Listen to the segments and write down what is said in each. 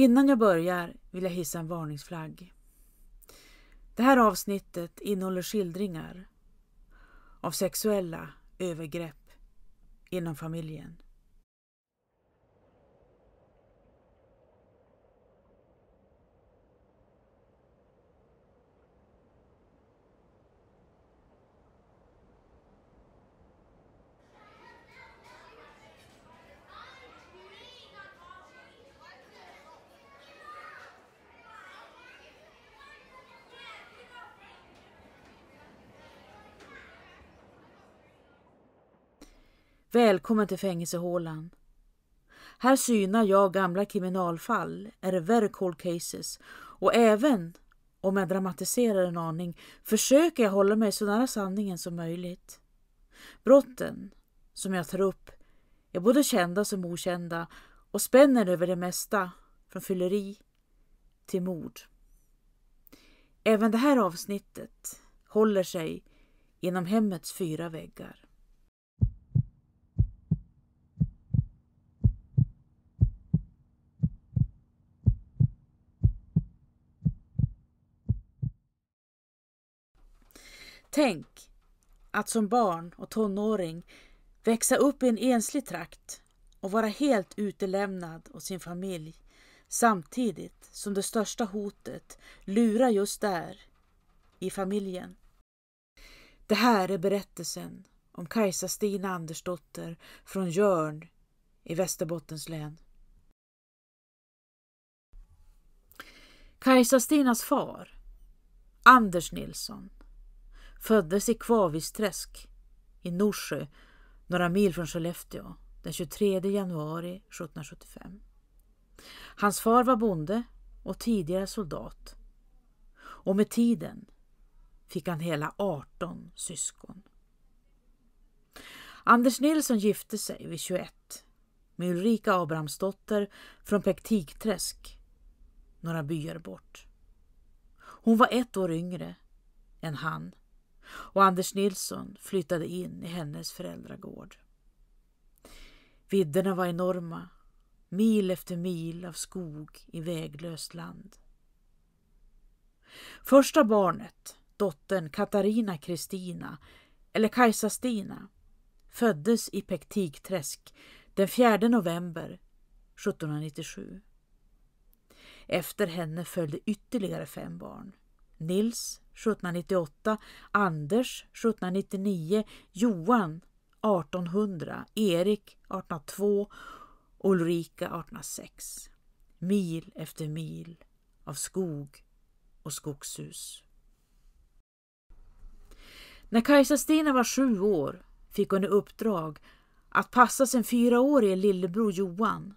Innan jag börjar vill jag hissa en varningsflagg. Det här avsnittet innehåller skildringar av sexuella övergrepp inom familjen. Välkommen till fängelsehålan. Här synar jag gamla kriminalfall, är very cold cases och även om jag dramatiserar en aning försöker jag hålla mig så nära sanningen som möjligt. Brotten som jag tar upp är både kända som okända och spänner över det mesta från fylleri till mord. Även det här avsnittet håller sig inom hemmets fyra väggar. Tänk att som barn och tonåring växa upp i en enslig trakt och vara helt utelämnad och sin familj samtidigt som det största hotet lurar just där, i familjen. Det här är berättelsen om Kajsa Stina Andersdotter från Jörn i Västerbottens län. Kajsa Stinas far, Anders Nilsson, föddes i Kvavisträsk i Norsjö, några mil från Skellefteå, den 23 januari 1775. Hans far var bonde och tidigare soldat och med tiden fick han hela 18 syskon. Anders Nilsson gifte sig vid 21 med Ulrika Abrahamsdotter från Pektikträsk, några byar bort. Hon var ett år yngre än han och Anders Nilsson flyttade in i hennes föräldragård. Vidderna var enorma, mil efter mil av skog i väglöst land. Första barnet, dottern Katarina Kristina, eller Kajsa-Stina, föddes i Pektikträsk den 4 november 1797. Efter henne följde ytterligare fem barn. Nils, 1798, Anders 1799, Johan 1800, Erik 1802, Ulrika 1806. Mil efter mil av skog och skogshus. När Kajsa Stina var sju år fick hon i uppdrag att passa sin fyraårige lillebror Johan.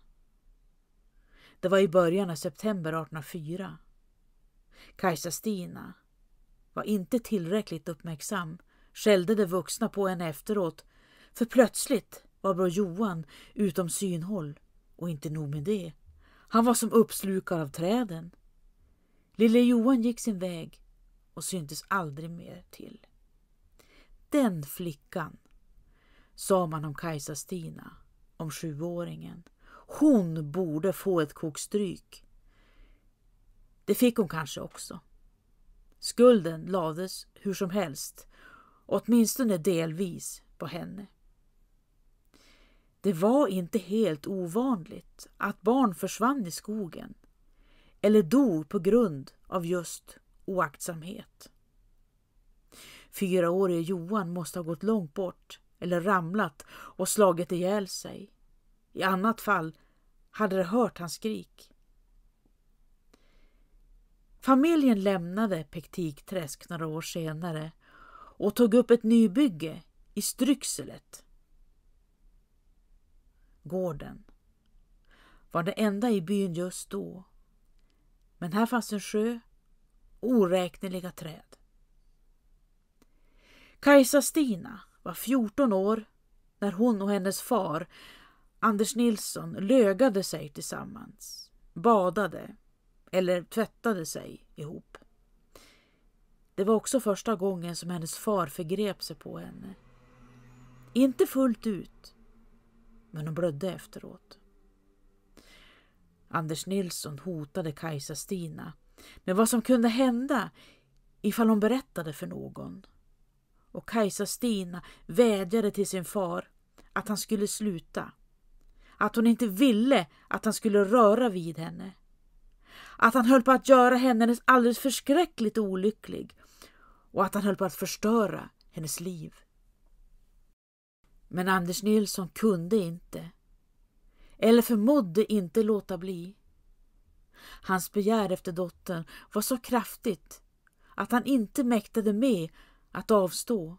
Det var i början av september 1804. Kajsa Stina var inte tillräckligt uppmärksam, skällde de vuxna på henne efteråt, för plötsligt var bror Johan utom synhåll och inte nog med det. Han var som uppslukad av träden. Lille Johan gick sin väg och syntes aldrig mer till. Den flickan, sa man om Kajsa-Stina, om sjuåringen. Hon borde få ett kokstryk. Det fick hon kanske också. Skulden lades hur som helst, åtminstone delvis, på henne. Det var inte helt ovanligt att barn försvann i skogen eller dog på grund av just oaktsamhet. Fyraårige Johan måste ha gått långt bort eller ramlat och slagit ihjäl sig. I annat fall hade de hört hans skrik. Familjen lämnade Pektikträsk några år senare och tog upp ett nybygge i Stryxelet. Gården var det enda i byn just då. Men här fanns en sjö och oräkneliga träd. Kajsa-Stina var 14 år när hon och hennes far Anders Nilsson lögade sig tillsammans, badade eller tvättade sig ihop. Det var också första gången som hennes far förgrep sig på henne. Inte fullt ut, men hon blödde efteråt. Anders Nilsson hotade Kajsa-Stina med vad som kunde hända ifall hon berättade för någon. Och Kajsa-Stina vädjade till sin far att han skulle sluta. Att hon inte ville att han skulle röra vid henne att han höll på att göra henne alldeles förskräckligt olycklig och att han höll på att förstöra hennes liv. Men Anders Nilsson kunde inte, eller förmådde inte låta bli. Hans begär efter dottern var så kraftigt att han inte mäktade med att avstå.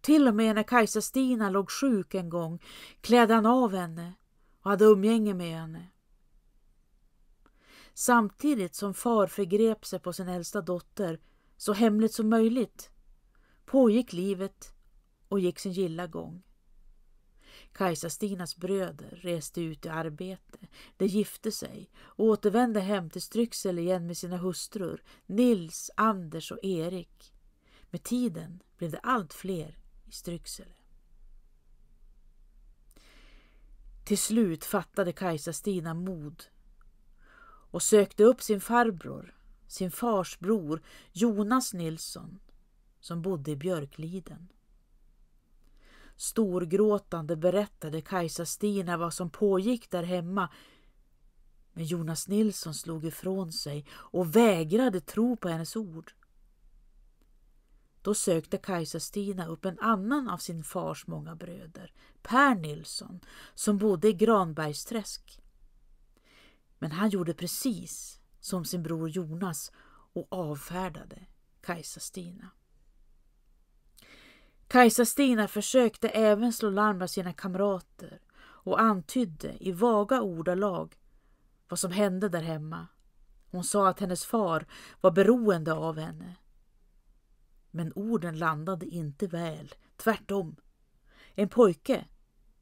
Till och med när Kajsa-Stina låg sjuk en gång klädde han av henne och hade umgänge med henne samtidigt som far förgrep sig på sin äldsta dotter så hemligt som möjligt pågick livet och gick sin gilla gång. Kajsa-Stinas bröder reste ut i arbete, de gifte sig och återvände hem till Stryksel igen med sina hustrur Nils, Anders och Erik. Med tiden blev det allt fler i Stryksele. Till slut fattade Kajsa-Stina mod och sökte upp sin farbror, sin fars bror Jonas Nilsson som bodde i Björkliden. Storgråtande berättade Kajsa-Stina vad som pågick där hemma men Jonas Nilsson slog ifrån sig och vägrade tro på hennes ord. Då sökte Kajsa-Stina upp en annan av sin fars många bröder, Per Nilsson, som bodde i Granbergsträsk. Men han gjorde precis som sin bror Jonas och avfärdade Kajsa-Stina. Kajsa-Stina försökte även slå larm bland sina kamrater och antydde i vaga ordalag vad som hände där hemma. Hon sa att hennes far var beroende av henne. Men orden landade inte väl, tvärtom. En pojke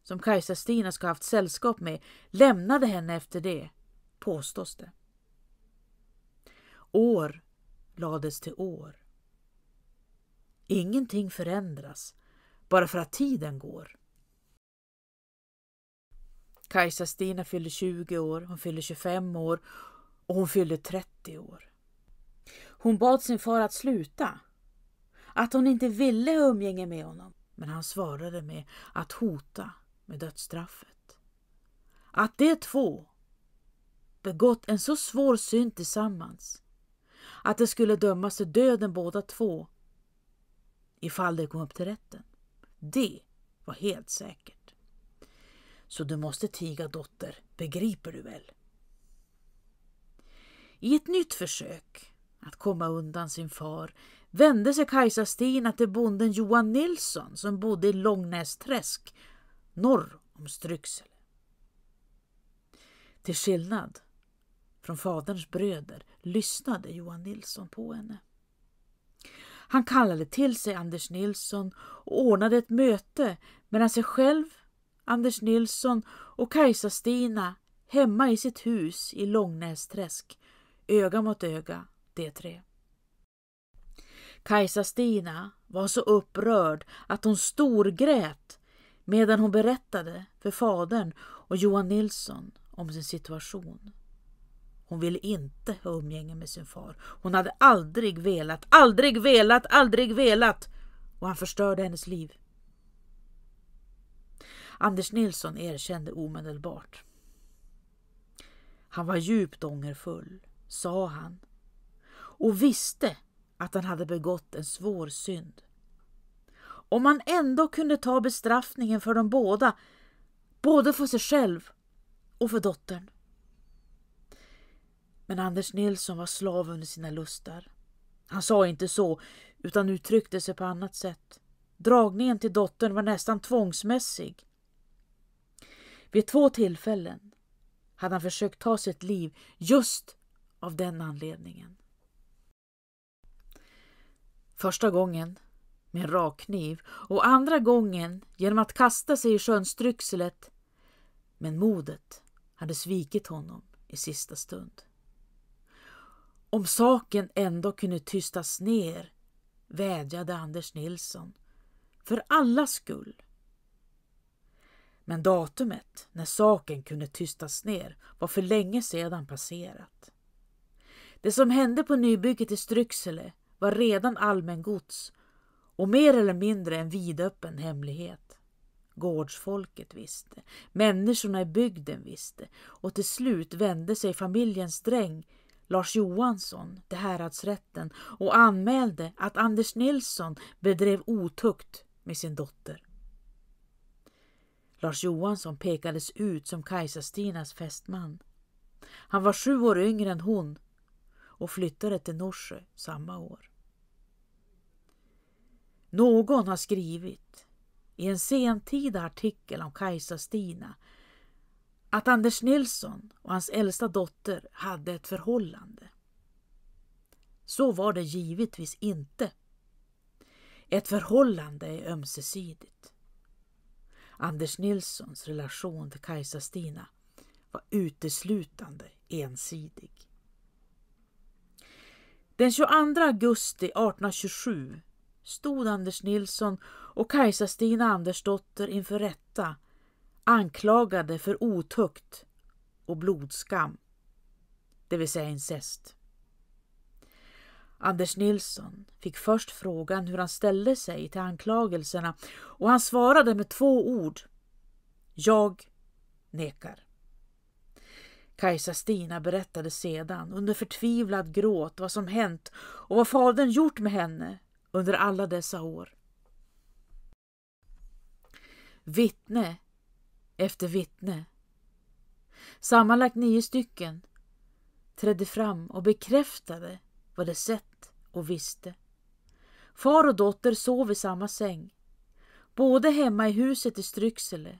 som Kajsa-Stina ska haft sällskap med lämnade henne efter det påstås det. År lades till år. Ingenting förändras bara för att tiden går. Kajsa-Stina fyllde 20 år, hon fyllde 25 år och hon fyllde 30 år. Hon bad sin far att sluta, att hon inte ville umgänge med honom, men han svarade med att hota med dödsstraffet. Att de två begått en så svår synd tillsammans att de skulle dömas till döden båda två ifall de kom upp till rätten. Det var helt säkert. Så du måste tiga dotter, begriper du väl? I ett nytt försök att komma undan sin far vände sig Kajsa Stina till bonden Johan Nilsson som bodde i Långnästräsk norr om Stryksele. Till skillnad från faderns bröder lyssnade Johan Nilsson på henne. Han kallade till sig Anders Nilsson och ordnade ett möte mellan sig själv, Anders Nilsson och Kajsa-Stina hemma i sitt hus i Långnästräsk, öga mot öga, de tre. Kajsa-Stina var så upprörd att hon storgrät medan hon berättade för fadern och Johan Nilsson om sin situation. Hon ville inte ha umgänge med sin far. Hon hade aldrig velat, aldrig velat, aldrig velat och han förstörde hennes liv. Anders Nilsson erkände omedelbart. Han var djupt ångerfull, sa han, och visste att han hade begått en svår synd. Om han ändå kunde ta bestraffningen för dem båda, både för sig själv och för dottern. Men Anders Nilsson var slav under sina lustar. Han sa inte så, utan uttryckte sig på annat sätt. Dragningen till dottern var nästan tvångsmässig. Vid två tillfällen hade han försökt ta sitt liv just av den anledningen. Första gången med en rakkniv och andra gången genom att kasta sig i sjönsdryckselet. Men modet hade svikit honom i sista stund. Om saken ändå kunde tystas ner vädjade Anders Nilsson för allas skull. Men datumet när saken kunde tystas ner var för länge sedan passerat. Det som hände på nybygget i Stryksele var redan allmängods och mer eller mindre en vidöppen hemlighet. Gårdsfolket visste, människorna i bygden visste och till slut vände sig familjens dräng Lars Johansson till häradsrätten och anmälde att Anders Nilsson bedrev otukt med sin dotter. Lars Johansson pekades ut som Kajsa-Stinas fästman. Han var sju år yngre än hon och flyttade till Norsjö samma år. Någon har skrivit i en sentida artikel om Kajsa-Stina att Anders Nilsson och hans äldsta dotter hade ett förhållande. Så var det givetvis inte. Ett förhållande är ömsesidigt. Anders Nilssons relation till Kajsa-Stina var uteslutande ensidig. Den 22 augusti 1827 stod Anders Nilsson och Kajsa-Stina Andersdotter inför rätta anklagade för otukt och blodskam, det vill säga incest. Anders Nilsson fick först frågan hur han ställde sig till anklagelserna och han svarade med två ord. Jag nekar. Kajsa-Stina berättade sedan under förtvivlad gråt vad som hänt och vad fadern gjort med henne under alla dessa år. Vittne efter vittne. Sammanlagt nio stycken trädde fram och bekräftade vad de sett och visste. Far och dotter sov i samma säng, både hemma i huset i Stryksele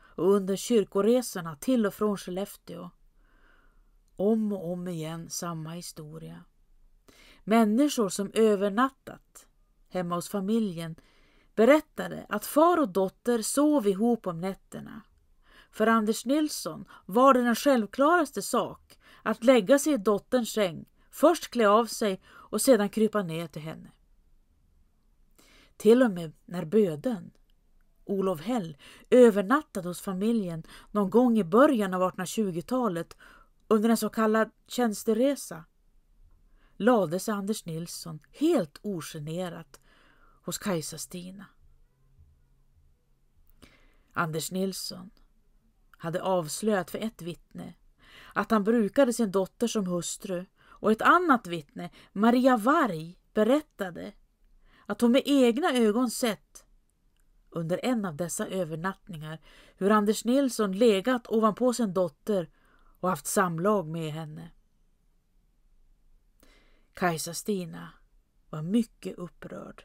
och under kyrkoresorna till och från Skellefteå. Om och om igen samma historia. Människor som övernattat hemma hos familjen berättade att far och dotter sov ihop om nätterna för Anders Nilsson var det den självklaraste sak att lägga sig i dotterns säng, först klä av sig och sedan krypa ner till henne. Till och med när böden, Olof Hell, övernattade hos familjen någon gång i början av 1820-talet under en så kallad tjänsteresa lade sig Anders Nilsson helt ogenerat hos Kajsa-Stina. Anders Nilsson hade avslöjat för ett vittne att han brukade sin dotter som hustru och ett annat vittne, Maria Varg, berättade att hon med egna ögon sett under en av dessa övernattningar hur Anders Nilsson legat ovanpå sin dotter och haft samlag med henne. Kajsa-Stina var mycket upprörd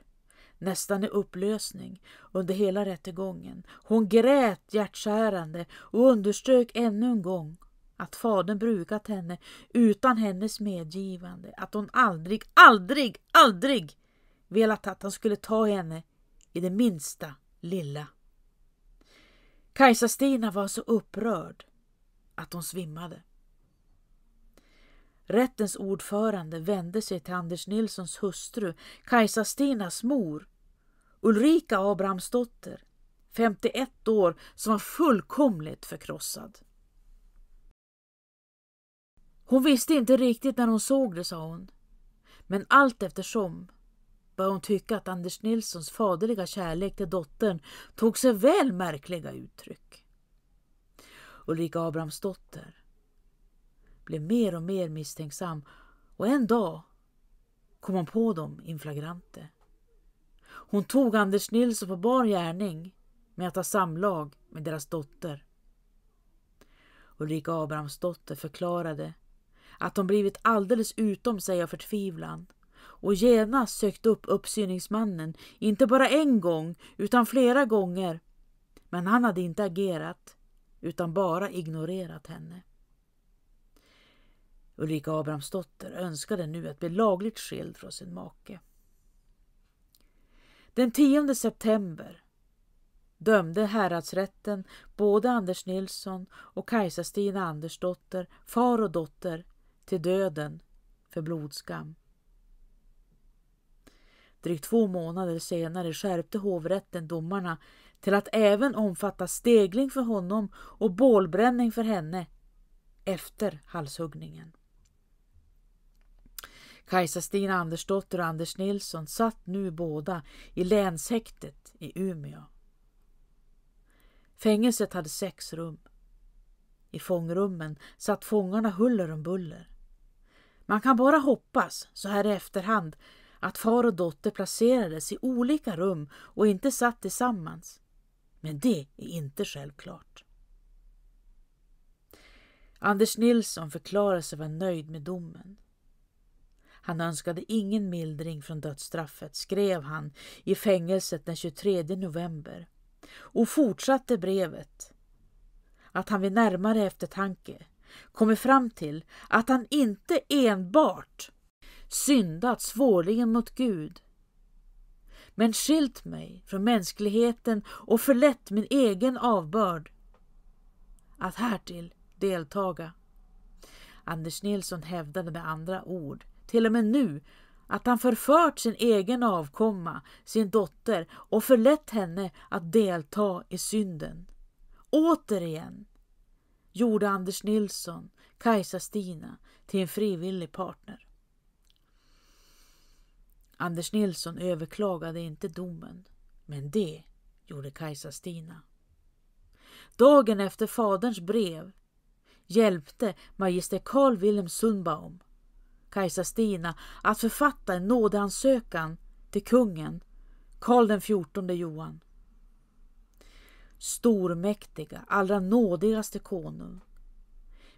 nästan i upplösning under hela rättegången. Hon grät hjärtskärande och underströk ännu en gång att fadern brukat henne utan hennes medgivande, att hon aldrig, aldrig, aldrig velat att han skulle ta henne i det minsta lilla. Kajsa-Stina var så upprörd att hon svimmade. Rättens ordförande vände sig till Anders Nilssons hustru, Kajsa Stinas mor, Ulrika Abrahamsdotter, 51 år, som var fullkomligt förkrossad. Hon visste inte riktigt när hon såg det, sa hon. Men allt eftersom började hon tycka att Anders Nilssons faderliga kärlek till dottern tog sig väl märkliga uttryck. Ulrika Abrahamsdotter blev mer och mer misstänksam och en dag kom hon på dem in Hon tog Anders Nilsson på bar gärning med att ha samlag med deras dotter. Ulrika Abrahamsdotter förklarade att hon blivit alldeles utom sig av förtvivlan och genast sökt upp uppsyningsmannen, inte bara en gång utan flera gånger. Men han hade inte agerat utan bara ignorerat henne. Ulrika Abrahamsdotter önskade nu att bli lagligt skild från sin make. Den 10 september dömde häradsrätten både Anders Nilsson och Kajsa-Stina Andersdotter, far och dotter, till döden för blodskam. Drygt två månader senare skärpte hovrätten domarna till att även omfatta stegling för honom och bålbränning för henne efter halshuggningen. Kajsa-Stina Andersdotter och Anders Nilsson satt nu båda i länshäktet i Umeå. Fängelset hade sex rum. I fångrummen satt fångarna huller om buller. Man kan bara hoppas, så här i efterhand, att far och dotter placerades i olika rum och inte satt tillsammans. Men det är inte självklart. Anders Nilsson förklarade sig vara nöjd med domen. Han önskade ingen mildring från dödsstraffet, skrev han i fängelset den 23 november och fortsatte brevet att han vid närmare eftertanke kommer fram till att han inte enbart syndat svårligen mot Gud men skilt mig från mänskligheten och förlett min egen avbörd att härtill deltaga. Anders Nilsson hävdade med andra ord till och med nu, att han förfört sin egen avkomma, sin dotter, och förlett henne att delta i synden. Återigen gjorde Anders Nilsson Kajsa-Stina till en frivillig partner. Anders Nilsson överklagade inte domen, men det gjorde Kajsa-Stina. Dagen efter faderns brev hjälpte magister Carl Wilhelm Sundbaum Kajsa Stina att författa en nådeansökan till kungen, Karl den XIV Johan. Stormäktiga, allra nådigaste konung.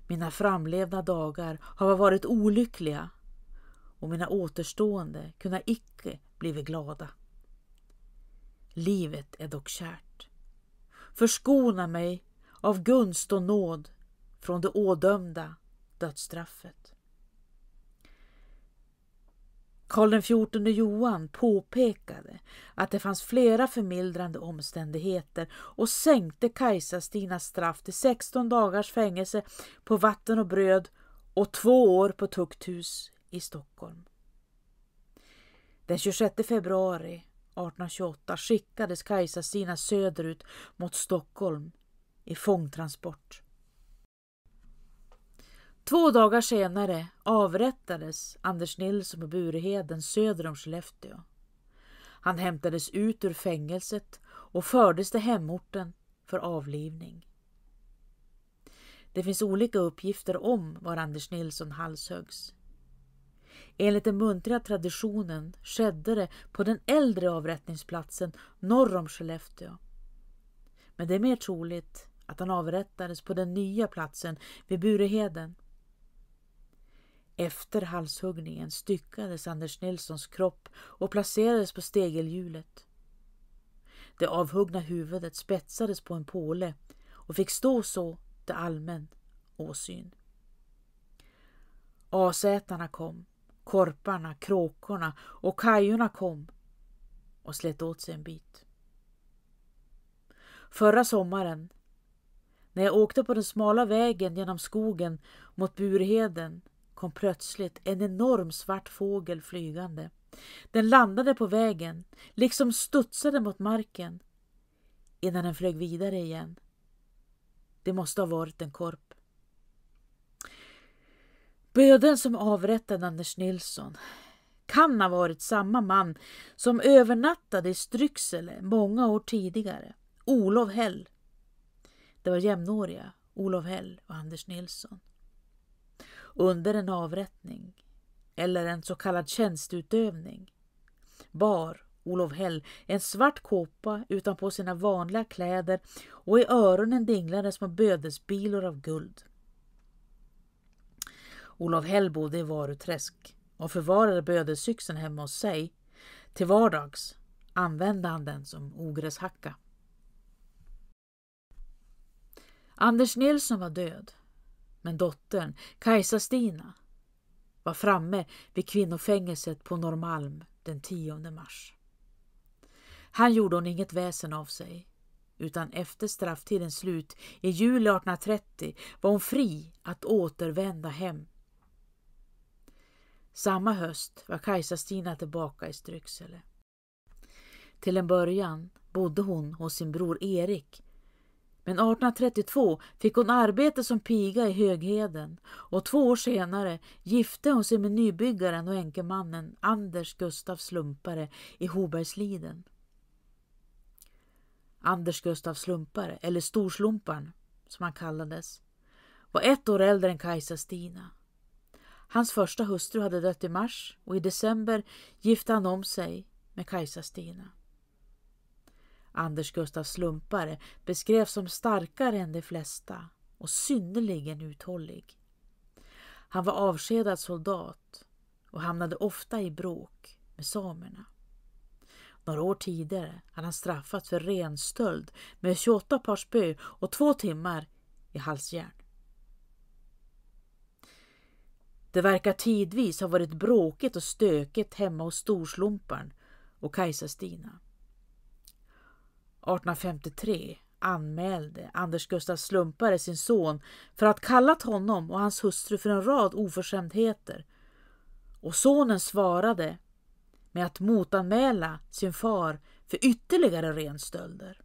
Mina framlevda dagar har varit olyckliga och mina återstående kunna icke blivit glada. Livet är dock kärt. Förskona mig av gunst och nåd från det ådömda dödsstraffet. Karl XIV Johan påpekade att det fanns flera förmildrande omständigheter och sänkte Kajsa Stinas straff till 16 dagars fängelse på vatten och bröd och två år på tukthus i Stockholm. Den 26 februari 1828 skickades Kajsa Stina söderut mot Stockholm i fångtransport. Två dagar senare avrättades Anders Nilsson på Bureheden söder om Skellefteå. Han hämtades ut ur fängelset och fördes till hemorten för avlivning. Det finns olika uppgifter om var Anders Nilsson halshöggs. Enligt den muntliga traditionen skedde det på den äldre avrättningsplatsen norr om Skellefteå. Men det är mer troligt att han avrättades på den nya platsen vid Bureheden efter halshuggningen styckades Anders Nilssons kropp och placerades på stegelhjulet. Det avhuggna huvudet spetsades på en påle och fick stå så till allmän åsyn. Asätarna kom, korparna, kråkorna och kajorna kom och slet åt sig en bit. Förra sommaren, när jag åkte på den smala vägen genom skogen mot Burheden kom plötsligt en enorm svart fågel flygande. Den landade på vägen, liksom studsade mot marken, innan den flög vidare igen. Det måste ha varit en korp. Böden som avrättade Anders Nilsson kan ha varit samma man som övernattade i Strycksele många år tidigare, Olof Häll. Det var jämnåriga, Olof Häll och Anders Nilsson under en avrättning eller en så kallad tjänstutövning bar Olof Hell en svart kåpa utanpå sina vanliga kläder och i öronen dinglade små bödelsbilor av guld. Olof Hell bodde i Varuträsk och förvarade bödelsyxen hemma hos sig. Till vardags använde han den som ogräshacka. Anders Nilsson var död men dottern, Kajsa-Stina, var framme vid kvinnofängelset på Norrmalm den 10 mars. Här gjorde hon inget väsen av sig, utan efter strafftidens slut i juli 1830 var hon fri att återvända hem. Samma höst var Kajsa-Stina tillbaka i Stryksele. Till en början bodde hon hos sin bror Erik men 1832 fick hon arbete som piga i Högheden och två år senare gifte hon sig med nybyggaren och enkemannen Anders Gustav Slumpare i Hobergsliden. Anders Gustav Slumpare, eller Storslumparen som han kallades, var ett år äldre än Kajsa Stina. Hans första hustru hade dött i mars och i december gifte han om sig med Kajsa Stina. Anders Gustavs slumpare beskrevs som starkare än de flesta och synnerligen uthållig. Han var avskedad soldat och hamnade ofta i bråk med samerna. Några år tidigare hade han straffats för renstöld med 28 par spö och två timmar i halsjärn. Det verkar tidvis ha varit bråkigt och stökigt hemma hos Storslumparen och Kajsa-Stina. 1853 anmälde Anders Gustaf Slumpare sin son för att kallat honom och hans hustru för en rad oförskämdheter. Och sonen svarade med att motanmäla sin far för ytterligare renstölder.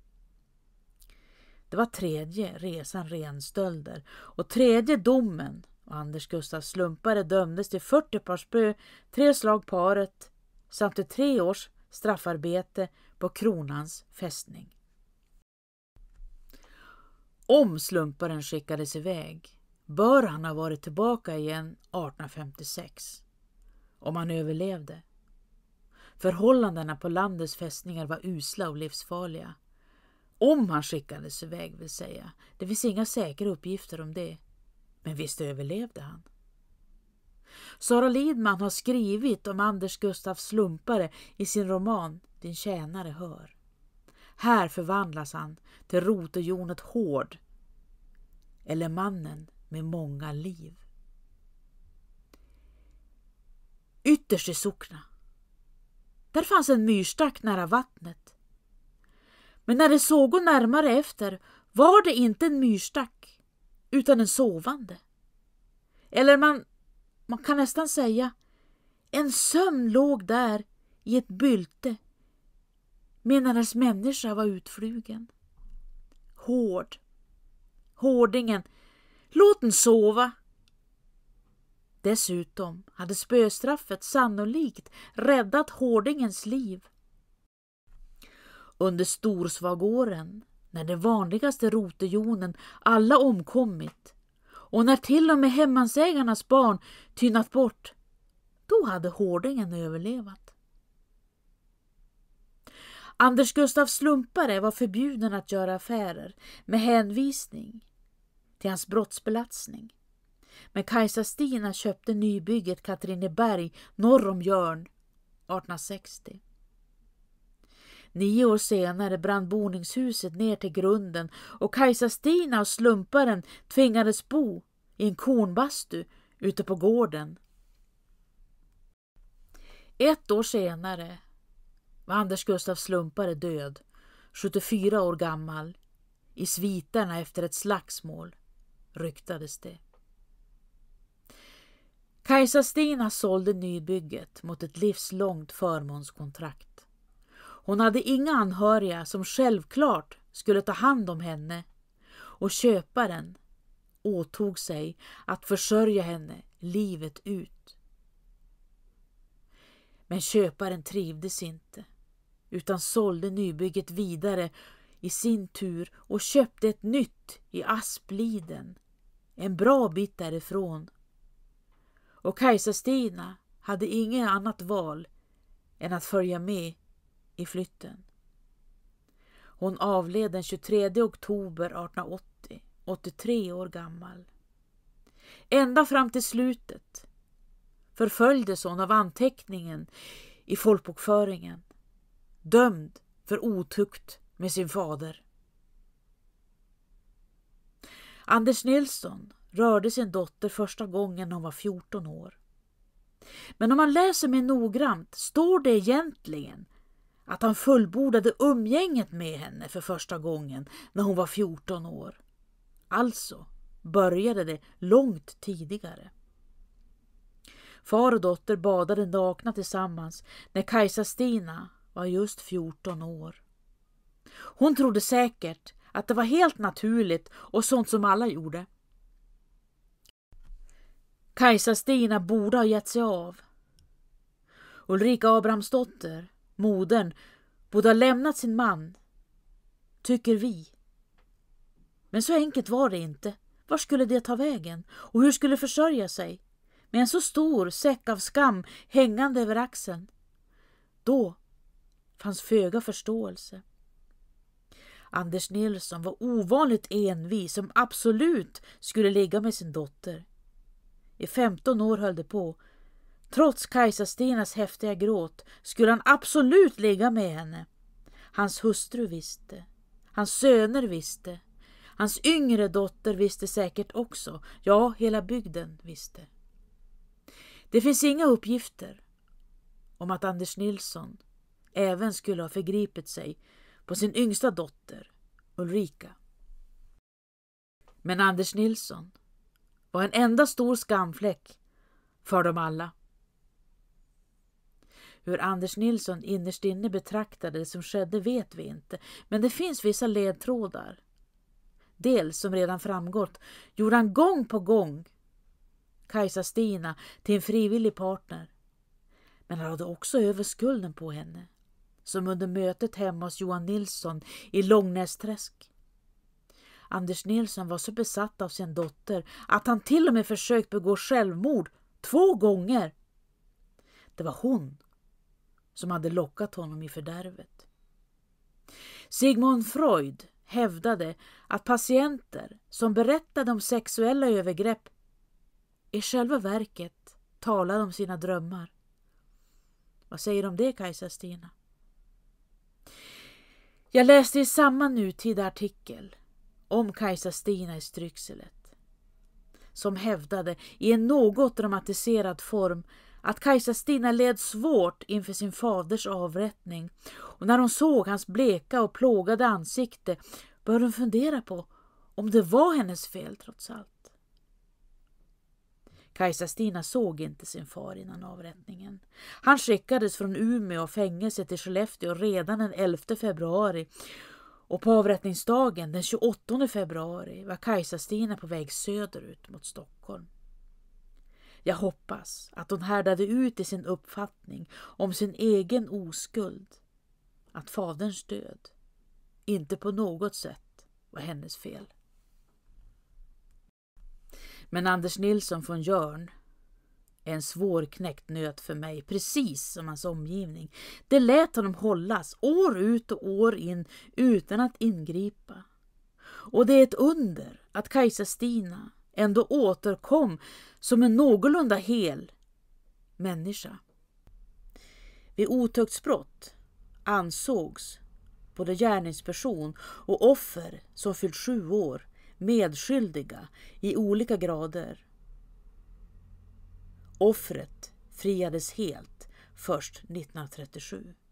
Det var tredje resan renstölder och tredje domen och Anders Gustaf Slumpare dömdes till 40 par spö, tre slag paret samt till tre års straffarbete på kronans fästning. Om slumparen skickades iväg bör han ha varit tillbaka igen 1856, om han överlevde. Förhållandena på landets fästningar var usla och livsfarliga. Om han skickades iväg vill säga. Det finns inga säkra uppgifter om det. Men visst överlevde han. Sara Lidman har skrivit om Anders Gustafs slumpare i sin roman din tjänare hör. Här förvandlas han till roterjonet hård eller mannen med många liv. Ytterst i Sockna, där fanns en myrstack nära vattnet. Men när de sågo närmare efter var det inte en myrstack utan en sovande. Eller man, man kan nästan säga, en sömn låg där i ett bylte medan hennes människa var utflugen. Hård. Hårdingen. Låt den sova. Dessutom hade spöstraffet sannolikt räddat hårdingens liv. Under storsvagåren, när den vanligaste rotejonen alla omkommit och när till och med hemmansägarnas barn tynat bort, då hade hårdingen överlevat. Anders Gustafs slumpare var förbjuden att göra affärer med hänvisning till hans brottsbelastning. Men Kajsa Stina köpte nybygget Katrineberg norr om Jörn 1860. Nio år senare brann boningshuset ner till grunden och Kajsa Stina och slumparen tvingades bo i en kornbastu ute på gården. Ett år senare var Anders Gustav slumpare död, 74 år gammal, i sviterna efter ett slagsmål, ryktades det. Kajsa Stina sålde nybygget mot ett livslångt förmånskontrakt. Hon hade inga anhöriga som självklart skulle ta hand om henne och köparen åtog sig att försörja henne livet ut. Men köparen trivdes inte utan sålde nybygget vidare i sin tur och köpte ett nytt i Aspliden, en bra bit därifrån. Och Kajsa-Stina hade inget annat val än att följa med i flytten. Hon avled den 23 oktober 1880, 83 år gammal. Ända fram till slutet förföljdes hon av anteckningen i folkbokföringen dömd för otukt med sin fader. Anders Nilsson rörde sin dotter första gången när hon var 14 år. Men om man läser mer noggrant står det egentligen att han fullbordade umgänget med henne för första gången när hon var 14 år. Alltså började det långt tidigare. Far och dotter badade nakna tillsammans när Kajsa-Stina, var just 14 år. Hon trodde säkert att det var helt naturligt och sånt som alla gjorde. Kajsa-Stina borde ha gett sig av. Ulrika Abrahamsdotter, modern, borde ha lämnat sin man, tycker vi. Men så enkelt var det inte. Var skulle det ta vägen? Och hur skulle försörja sig? Med en så stor säck av skam hängande över axeln. Då fanns föga förståelse. Anders Nilsson var ovanligt envis som absolut skulle ligga med sin dotter. I 15 år höll det på. Trots Kajsa-Stinas häftiga gråt skulle han absolut ligga med henne. Hans hustru visste. Hans söner visste. Hans yngre dotter visste säkert också. Ja, hela bygden visste. Det finns inga uppgifter om att Anders Nilsson även skulle ha förgripit sig på sin yngsta dotter Ulrika. Men Anders Nilsson var en enda stor skamfläck för dem alla. Hur Anders Nilsson innerst inne betraktade det som skedde vet vi inte, men det finns vissa ledtrådar. Dels, som redan framgått, gjorde han gång på gång Kajsa-Stina till en frivillig partner. Men han hade också över skulden på henne som under mötet hemma hos Johan Nilsson i Långnästräsk. Anders Nilsson var så besatt av sin dotter att han till och med försökt begå självmord två gånger. Det var hon som hade lockat honom i fördärvet. Sigmund Freud hävdade att patienter som berättade om sexuella övergrepp i själva verket talade om sina drömmar. Vad säger du om det, Kajsa-Stina? Jag läste i samma nutida artikel om Kajsa Stina i Strykselet, som hävdade i en något dramatiserad form att Kajsa Stina led svårt inför sin faders avrättning och när hon såg hans bleka och plågade ansikte började hon fundera på om det var hennes fel trots allt. Kajsa-Stina såg inte sin far innan avrättningen. Han skickades från Umeå fängelse till Skellefteå redan den 11 februari och på avrättningsdagen den 28 februari var Kajsa-Stina på väg söderut mot Stockholm. Jag hoppas att hon härdade ut i sin uppfattning om sin egen oskuld, att faderns död inte på något sätt var hennes fel. Men Anders Nilsson från Jörn är en svårknäckt nöt för mig, precis som hans omgivning. Det lät honom hållas år ut och år in utan att ingripa. Och det är ett under att Kajsa-Stina ändå återkom som en någorlunda hel människa. Vid otuktsbrott ansågs både gärningsperson och offer som fyllt sju år medskyldiga i olika grader. Offret friades helt först 1937.